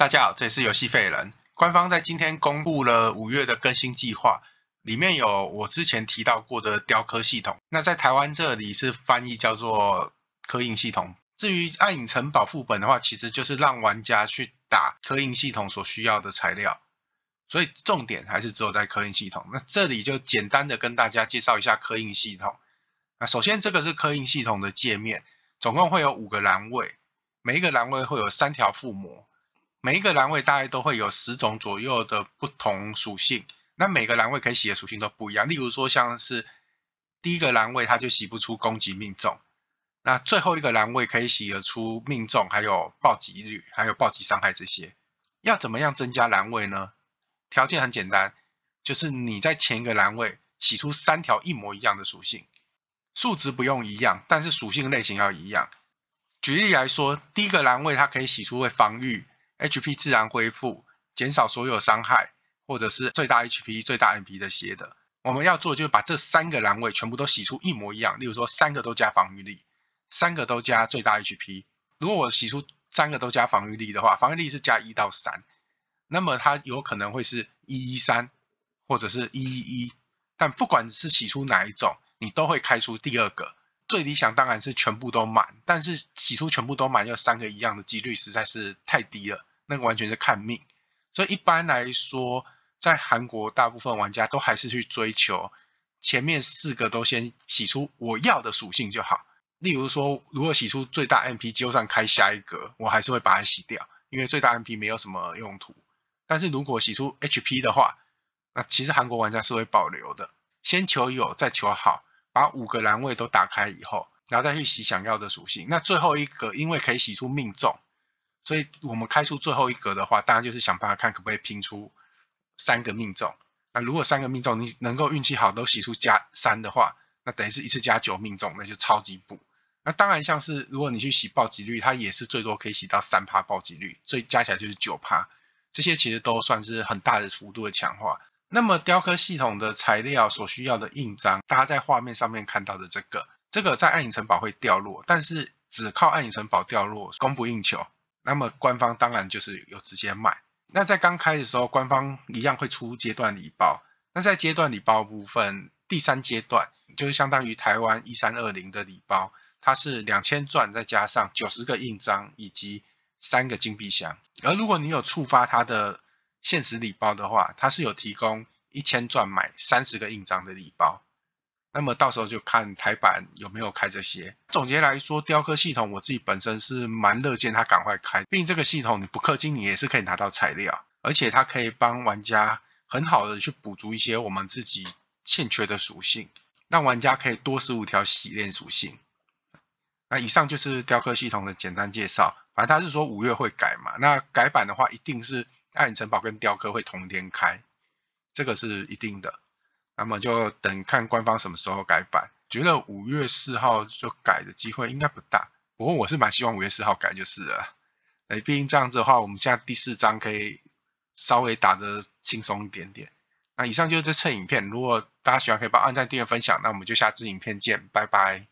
大家好，这里是游戏废人。官方在今天公布了五月的更新计划，里面有我之前提到过的雕刻系统，那在台湾这里是翻译叫做“刻印系统”。至于暗影城堡副本的话，其实就是让玩家去打刻印系统所需要的材料，所以重点还是只有在刻印系统。那这里就简单的跟大家介绍一下刻印系统。那首先这个是刻印系统的界面，总共会有五个栏位，每一个栏位会有三条附魔。每一个栏位大概都会有十种左右的不同属性，那每个栏位可以洗的属性都不一样。例如说，像是第一个栏位它就洗不出攻击命中，那最后一个栏位可以洗得出命中，还有暴击率，还有暴击伤害这些。要怎么样增加栏位呢？条件很简单，就是你在前一个栏位洗出三条一模一样的属性，数值不用一样，但是属性类型要一样。举例来说，第一个栏位它可以洗出会防御。HP 自然恢复，减少所有伤害，或者是最大 HP、最大 MP 这些的。我们要做就是把这三个栏位全部都洗出一模一样。例如说，三个都加防御力，三个都加最大 HP。如果我洗出三个都加防御力的话，防御力是加一到三，那么它有可能会是一一三，或者是一一一。但不管是洗出哪一种，你都会开出第二个。最理想当然是全部都满，但是洗出全部都满要三个一样的几率实在是太低了。那个完全是看命，所以一般来说，在韩国大部分玩家都还是去追求前面四个都先洗出我要的属性就好。例如说，如果洗出最大 MP 就算开下一格，我还是会把它洗掉，因为最大 MP 没有什么用途。但是如果洗出 HP 的话，那其实韩国玩家是会保留的，先求有再求好，把五个栏位都打开以后，然后再去洗想要的属性。那最后一个，因为可以洗出命中。所以我们开出最后一格的话，当然就是想办法看可不可以拼出三个命中。那如果三个命中你能够运气好都洗出加三的话，那等于是一次加九命中，那就超级补。那当然像是如果你去洗暴击率，它也是最多可以洗到三趴暴击率，所以加起来就是九趴。这些其实都算是很大的幅度的强化。那么雕刻系统的材料所需要的印章，大家在画面上面看到的这个，这个在暗影城堡会掉落，但是只靠暗影城堡掉落，供不应求。那么官方当然就是有直接卖。那在刚开始的时候，官方一样会出阶段礼包。那在阶段礼包部分，第三阶段就是相当于台湾一三二零的礼包，它是两千钻再加上九十个印章以及三个金币箱。而如果你有触发它的限时礼包的话，它是有提供一千钻买三十个印章的礼包。那么到时候就看台版有没有开这些。总结来说，雕刻系统我自己本身是蛮乐见它赶快开。毕竟这个系统你不氪金，你也是可以拿到材料，而且它可以帮玩家很好的去补足一些我们自己欠缺的属性，让玩家可以多十五条洗练属性。那以上就是雕刻系统的简单介绍。反正他是说五月会改嘛，那改版的话一定是暗影城堡跟雕刻会同天开，这个是一定的。那么就等看官方什么时候改版，觉得五月四号就改的机会应该不大。不过我是蛮希望五月四号改就是了。哎，毕竟这样子的话，我们现在第四章可以稍微打得轻松一点点。那以上就是这次影片，如果大家喜欢，可以帮按赞、订阅、分享，那我们就下支影片见，拜拜。